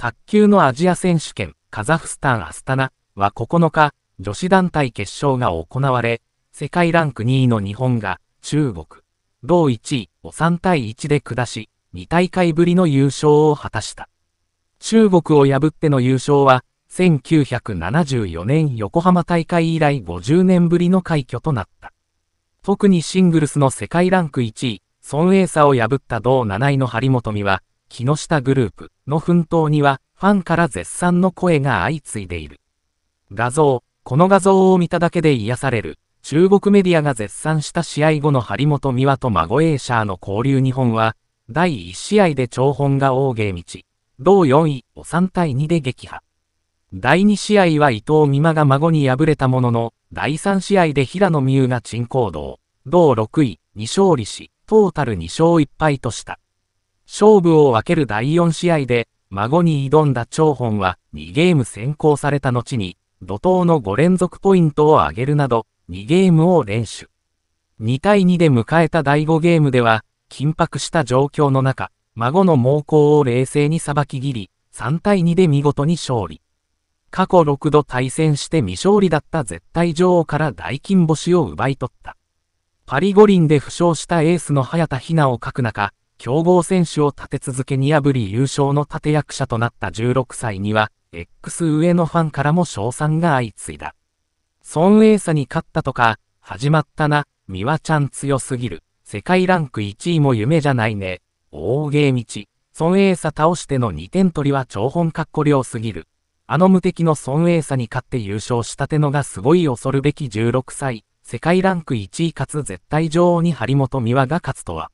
卓球のアジア選手権、カザフスタン・アスタナは9日、女子団体決勝が行われ、世界ランク2位の日本が中国、同1位を3対1で下し、2大会ぶりの優勝を果たした。中国を破っての優勝は、1974年横浜大会以来50年ぶりの快挙となった。特にシングルスの世界ランク1位、孫英差を破った同7位の張本美は、木下グループの奮闘にはファンから絶賛の声が相次いでいる。画像、この画像を見ただけで癒される。中国メディアが絶賛した試合後の張本美和と孫エーシャーの交流日本は、第1試合で長本が大芸道、同4位を3対2で撃破。第2試合は伊藤美誠が孫に敗れたものの、第3試合で平野美宇が沈行動、同6位に勝利し、トータル2勝1敗とした。勝負を分ける第4試合で、孫に挑んだ張本は2ゲーム先行された後に、怒涛の5連続ポイントを上げるなど、2ゲームを連取。2対2で迎えた第5ゲームでは、緊迫した状況の中、孫の猛攻を冷静にさばき切り、3対2で見事に勝利。過去6度対戦して未勝利だった絶対女王から大金星を奪い取った。パリ五輪で負傷したエースの早田ひなを欠く中、強豪選手を立て続けに破り優勝の立役者となった16歳には、X 上のファンからも賞賛が相次いだ。孫英差に勝ったとか、始まったな、美和ちゃん強すぎる、世界ランク1位も夢じゃないね、大芸道、孫英差倒しての2点取りは長本かっこ良すぎる。あの無敵の孫英差に勝って優勝したてのがすごい恐るべき16歳、世界ランク1位かつ絶対女王に張本美和が勝つとは。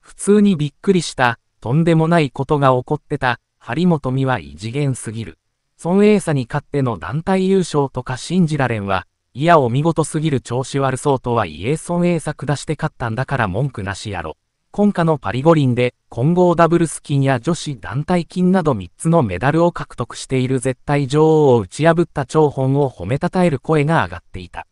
普通にびっくりした、とんでもないことが起こってた、張本美は異次元すぎる。孫栄差に勝っての団体優勝とか信じられんわ。いやお見事すぎる調子悪そうとはいえ孫栄差下して勝ったんだから文句なしやろ。今夏のパリ五輪で混合ダブルス金や女子団体金など3つのメダルを獲得している絶対女王を打ち破った張本を褒めたたえる声が上がっていた。